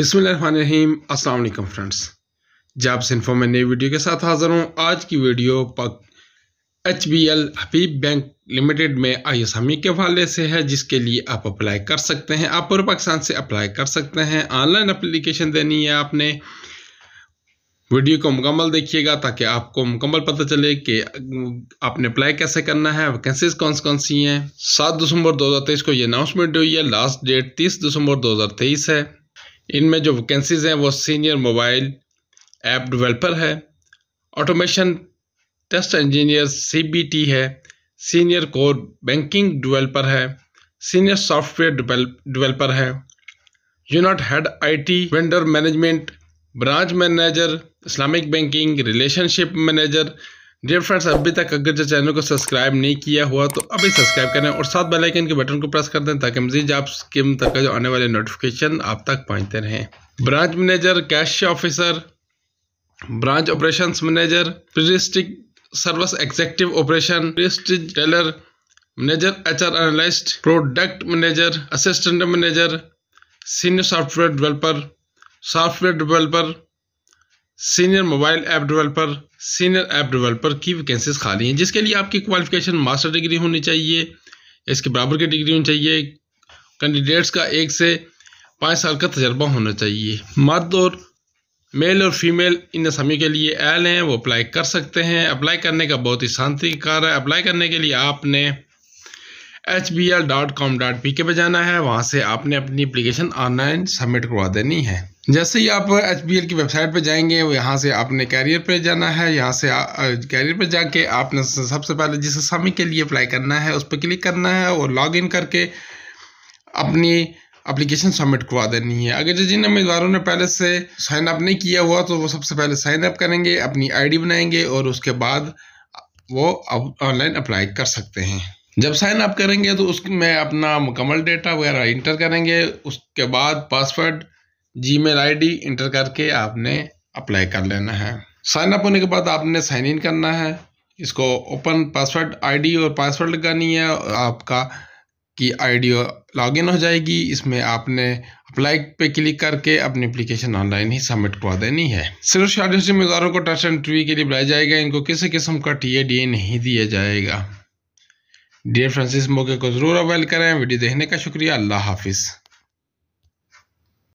बिसमीम अल्लाम फ्रेंड्स जब इन्फो में नई वीडियो के साथ हाज़िर हूँ आज की video H B L Habib bank limited में आई एस हमी के हवाले से है जिसके लिए आप अप्लाई कर सकते हैं आप पूरे पाकिस्तान से अप्लाई कर सकते हैं ऑनलाइन अप्लीकेशन देनी है आपने वीडियो को मुकम्मल देखिएगा ताकि आपको मुकम्मल पता चले कि आपने अप्लाई कैसे करना है वैकेंसीज कौन कौन सी हैं सात दिसंबर दो हज़ार तेईस को ये अनाउंसमेंट हुई है लास्ट डेट तीस दिसंबर दो हज़ार तेईस है इनमें जो वैकेंसीज़ हैं वो सीनियर मोबाइल ऐप डेवलपर है ऑटोमेशन टेस्ट इंजीनियर सीबीटी है सीनियर कोर बैंकिंग डेवलपर है सीनियर सॉफ्टवेयर डेवलपर है unit head IT vendor management branch manager Islamic banking relationship manager dear friends अभी तक अगर जो चैनल को सब्सक्राइब नहीं किया हुआ तो अभी सब्सक्राइब करें और साथ बेल आइकन के बटन को प्रेस कर दें ताकि मजीद आप तक का जो आने वाले नोटिफिकेशन आप तक पहुंचते रहें branch manager cash officer branch operation manager prestige service executive operation touristic teller manager H R analyst product manager assistant manager senior software developer software developer senior mobile app developer senior app developer की vacancies खाली हैं जिसके लिए आपकी qualification master degree होनी चाहिए इसके बराबर की डिग्री होनी चाहिए कैंडिडेट्स का एक से पाँच साल का तजर्बा होना चाहिए मर्द और मेल और फीमेल इन असामी के लिए एल हैं वो अप्लाई कर सकते हैं अप्लाई करने का बहुत ही शांति कार है अप्लाई करने के लिए आपने H B L dot com dot P K पर जाना है वहाँ से आपने अपनी अप्लीकेशन ऑनलाइन सबमिट करवा देनी है जैसे ही आप एच की वेबसाइट पर जाएंगे यहाँ से आपने कैरियर पर जाना है यहाँ से कैरियर पर जाके आपने सबसे पहले जिस असामी के लिए अप्लाई करना है उस पर क्लिक करना है और लॉग इन करके अपनी अप्लीकेशन सबमिट करवा देनी है अगर जो जिन उम्मीदवारों ने पहले से साइन अप नहीं किया हुआ तो वो सबसे पहले साइन अप करेंगे अपनी आईडी बनाएंगे और उसके बाद वो ऑनलाइन अप्लाई कर सकते हैं जब साइन अप करेंगे तो उसमें अपना मुकम्मल डेटा वगैरह इंटर करेंगे उसके बाद पासवर्ड जीमेल आईडी इंटर करके आपने अप्लाई कर लेना है साइन अप होने के बाद आपने साइन इन करना है इसको ओपन पासवर्ड आईडी और पासवर्ड लगानी है और आपका की आईडी लॉगिन हो जाएगी इसमें आपने अप्लाई पे क्लिक करके अपनी एप्लीकेशन ऑनलाइन ही सबमिट करवा देनी है सिर्फ शॉर्ट हिस्ट्री उम्मीदवारों को टच एंड ट्री के लिए बुलाया जाएगा इनको किसी किस्म का टी ए डी नहीं दिया जाएगा डियर फ्रांसिस मौके को ज़रूर अवेल करें वीडियो देखने का शुक्रिया अल्लाह हाफिज़